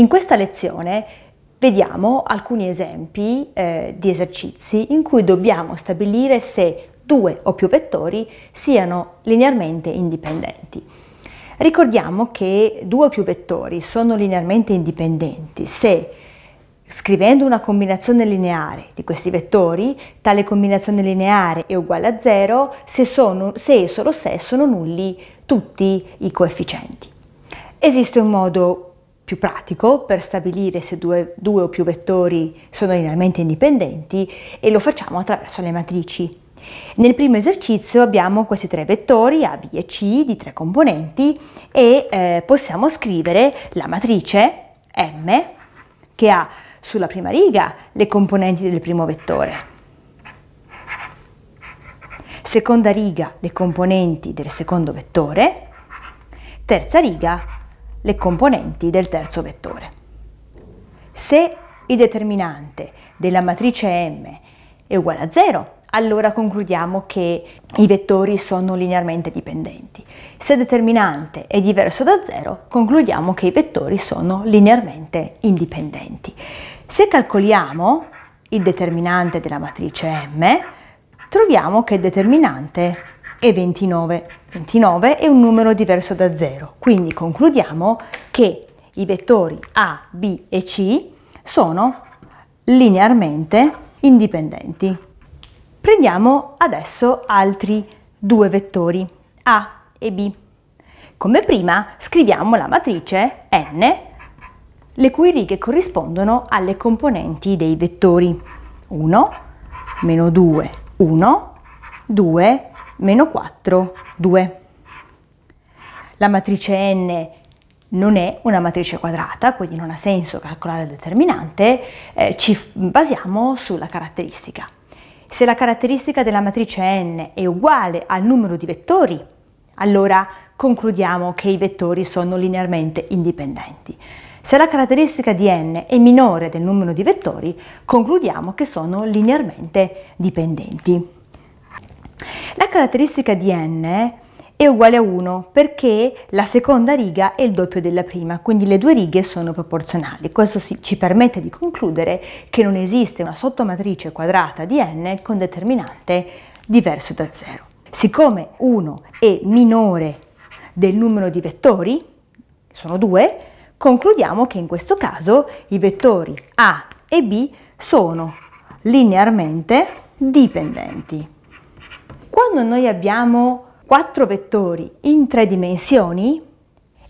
In questa lezione vediamo alcuni esempi eh, di esercizi in cui dobbiamo stabilire se due o più vettori siano linearmente indipendenti. Ricordiamo che due o più vettori sono linearmente indipendenti se scrivendo una combinazione lineare di questi vettori, tale combinazione lineare è uguale a 0 se, se e solo se sono nulli tutti i coefficienti. Esiste un modo più pratico per stabilire se due, due o più vettori sono linearmente indipendenti e lo facciamo attraverso le matrici. Nel primo esercizio abbiamo questi tre vettori A, B e C di tre componenti e eh, possiamo scrivere la matrice M che ha sulla prima riga le componenti del primo vettore, seconda riga le componenti del secondo vettore, terza riga le componenti del terzo vettore. Se il determinante della matrice M è uguale a 0, allora concludiamo che i vettori sono linearmente dipendenti. Se il determinante è diverso da 0, concludiamo che i vettori sono linearmente indipendenti. Se calcoliamo il determinante della matrice M, troviamo che il determinante è 29 29 è un numero diverso da 0, quindi concludiamo che i vettori A, B e C sono linearmente indipendenti. Prendiamo adesso altri due vettori, A e B. Come prima scriviamo la matrice N, le cui righe corrispondono alle componenti dei vettori 1, meno 2, 1, 2, meno 4, 2. La matrice n non è una matrice quadrata, quindi non ha senso calcolare il determinante, eh, ci basiamo sulla caratteristica. Se la caratteristica della matrice n è uguale al numero di vettori, allora concludiamo che i vettori sono linearmente indipendenti. Se la caratteristica di n è minore del numero di vettori, concludiamo che sono linearmente dipendenti. La caratteristica di n è uguale a 1 perché la seconda riga è il doppio della prima, quindi le due righe sono proporzionali. Questo ci permette di concludere che non esiste una sottomatrice quadrata di n con determinante diverso da 0. Siccome 1 è minore del numero di vettori, sono 2, concludiamo che in questo caso i vettori a e b sono linearmente dipendenti. Quando noi abbiamo quattro vettori in tre dimensioni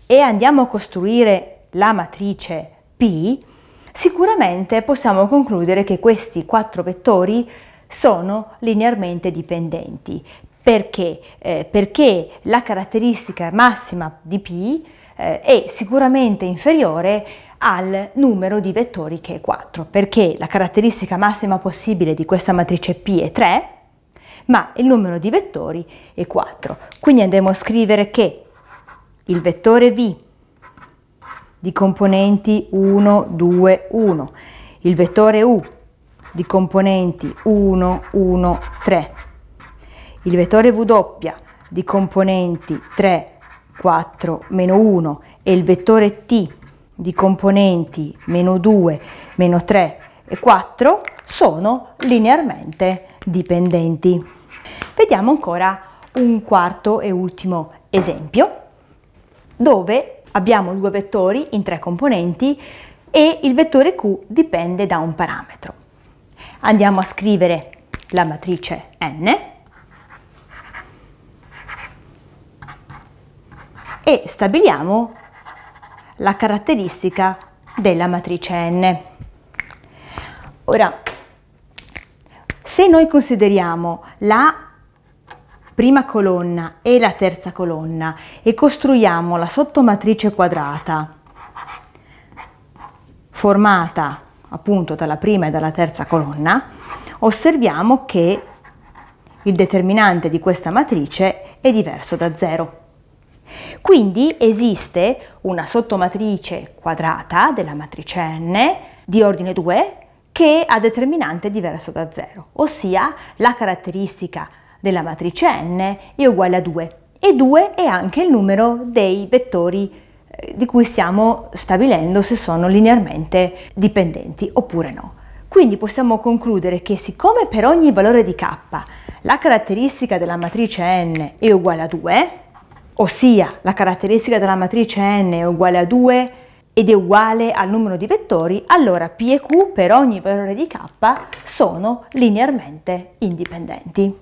e andiamo a costruire la matrice P, sicuramente possiamo concludere che questi quattro vettori sono linearmente dipendenti. Perché? Eh, perché la caratteristica massima di P eh, è sicuramente inferiore al numero di vettori che è 4, perché la caratteristica massima possibile di questa matrice P è 3, ma il numero di vettori è 4. Quindi andremo a scrivere che il vettore V di componenti 1, 2, 1, il vettore U di componenti 1, 1, 3, il vettore W di componenti 3, 4, meno 1 e il vettore T di componenti meno 2, meno 3 e 4 sono linearmente dipendenti. Vediamo ancora un quarto e ultimo esempio dove abbiamo due vettori in tre componenti e il vettore Q dipende da un parametro. Andiamo a scrivere la matrice N e stabiliamo la caratteristica della matrice N. Ora, se noi consideriamo la prima colonna e la terza colonna e costruiamo la sottomatrice quadrata formata appunto dalla prima e dalla terza colonna, osserviamo che il determinante di questa matrice è diverso da zero. Quindi esiste una sottomatrice quadrata della matrice n di ordine 2 che ha determinante diverso da 0, ossia la caratteristica della matrice n è uguale a 2 e 2 è anche il numero dei vettori eh, di cui stiamo stabilendo se sono linearmente dipendenti oppure no. Quindi possiamo concludere che siccome per ogni valore di k la caratteristica della matrice n è uguale a 2, ossia la caratteristica della matrice n è uguale a 2 ed è uguale al numero di vettori, allora P e Q per ogni valore di K sono linearmente indipendenti.